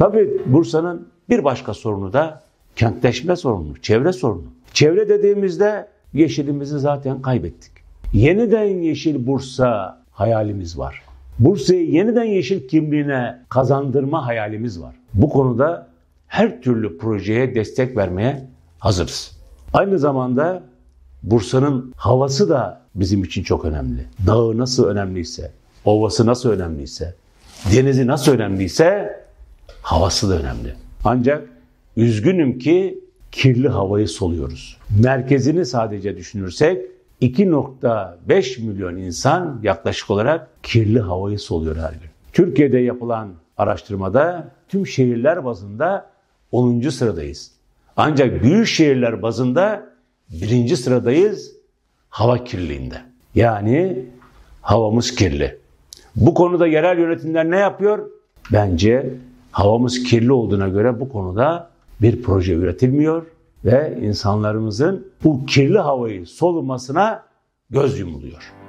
Tabii Bursa'nın bir başka sorunu da kentleşme sorunu, çevre sorunu. Çevre dediğimizde yeşilimizi zaten kaybettik. Yeniden yeşil Bursa hayalimiz var. Bursa'yı yeniden yeşil kimliğine kazandırma hayalimiz var. Bu konuda her türlü projeye destek vermeye hazırız. Aynı zamanda Bursa'nın havası da bizim için çok önemli. Dağı nasıl önemliyse, ovası nasıl önemliyse, denizi nasıl önemliyse Havası da önemli. Ancak üzgünüm ki kirli havayı soluyoruz. Merkezini sadece düşünürsek 2.5 milyon insan yaklaşık olarak kirli havayı soluyor her gün. Türkiye'de yapılan araştırmada tüm şehirler bazında 10. sıradayız. Ancak büyük şehirler bazında 1. sıradayız hava kirliliğinde. Yani havamız kirli. Bu konuda yerel yönetimler ne yapıyor? Bence havamız kirli olduğuna göre bu konuda bir proje üretilmiyor ve insanlarımızın bu kirli havayı solumasına göz yumuluyor.